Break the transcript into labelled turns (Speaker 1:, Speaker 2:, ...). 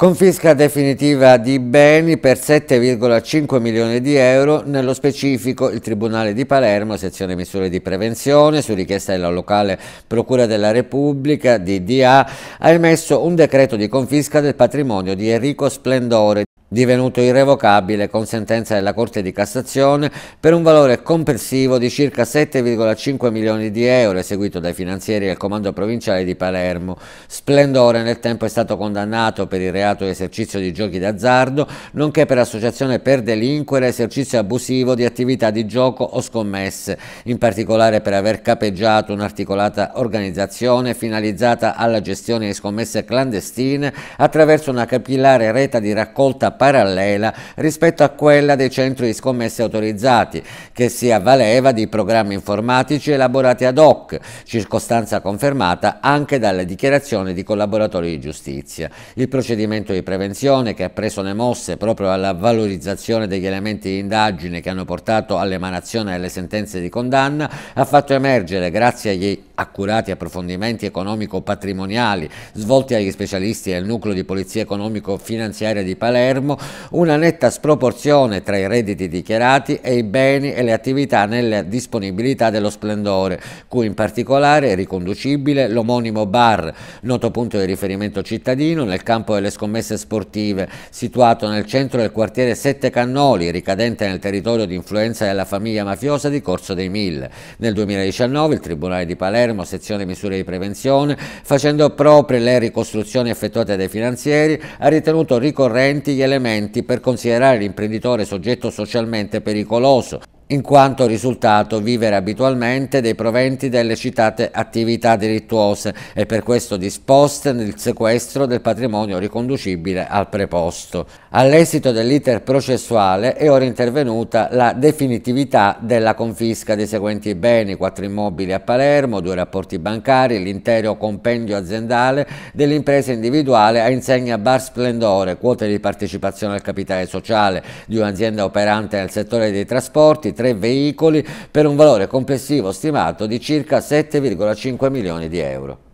Speaker 1: Confisca definitiva di beni per 7,5 milioni di euro, nello specifico il Tribunale di Palermo, sezione misure di prevenzione, su richiesta della locale Procura della Repubblica, DDA, ha emesso un decreto di confisca del patrimonio di Enrico Splendore, divenuto irrevocabile con sentenza della Corte di Cassazione per un valore complessivo di circa 7,5 milioni di euro eseguito dai finanzieri del Comando Provinciale di Palermo. Splendore nel tempo è stato condannato per il reato di esercizio di giochi d'azzardo, nonché per associazione per delinquere e esercizio abusivo di attività di gioco o scommesse, in particolare per aver capeggiato un'articolata organizzazione finalizzata alla gestione di scommesse clandestine attraverso una capillare rete di raccolta parallela rispetto a quella dei centri di scommesse autorizzati, che si avvaleva di programmi informatici elaborati ad hoc, circostanza confermata anche dalle dichiarazioni di collaboratori di giustizia. Il procedimento di prevenzione che ha preso le mosse proprio alla valorizzazione degli elementi di indagine che hanno portato all'emanazione delle sentenze di condanna ha fatto emergere, grazie agli accurati approfondimenti economico-patrimoniali svolti dagli specialisti del nucleo di polizia economico-finanziaria di Palermo, fermo una netta sproporzione tra i redditi dichiarati e i beni e le attività nella disponibilità dello splendore, cui in particolare è riconducibile l'omonimo bar, noto punto di riferimento cittadino nel campo delle scommesse sportive, situato nel centro del quartiere Sette Cannoli, ricadente nel territorio di influenza della famiglia mafiosa di Corso dei Mille. Nel 2019 il Tribunale di Palermo, sezione misure di prevenzione, facendo proprie le ricostruzioni effettuate dai finanzieri, ha ritenuto ricorrenti gli elementi elementi per considerare l'imprenditore soggetto socialmente pericoloso, in quanto risultato vivere abitualmente dei proventi delle citate attività delittuose e per questo disposte nel sequestro del patrimonio riconducibile al preposto. All'esito dell'iter processuale è ora intervenuta la definitività della confisca dei seguenti beni, quattro immobili a Palermo, due rapporti bancari, l'intero compendio aziendale dell'impresa individuale a insegna Bar Splendore, quote di partecipazione al capitale sociale di un'azienda operante nel settore dei trasporti, 23 veicoli per un valore complessivo stimato di circa 7,5 milioni di euro.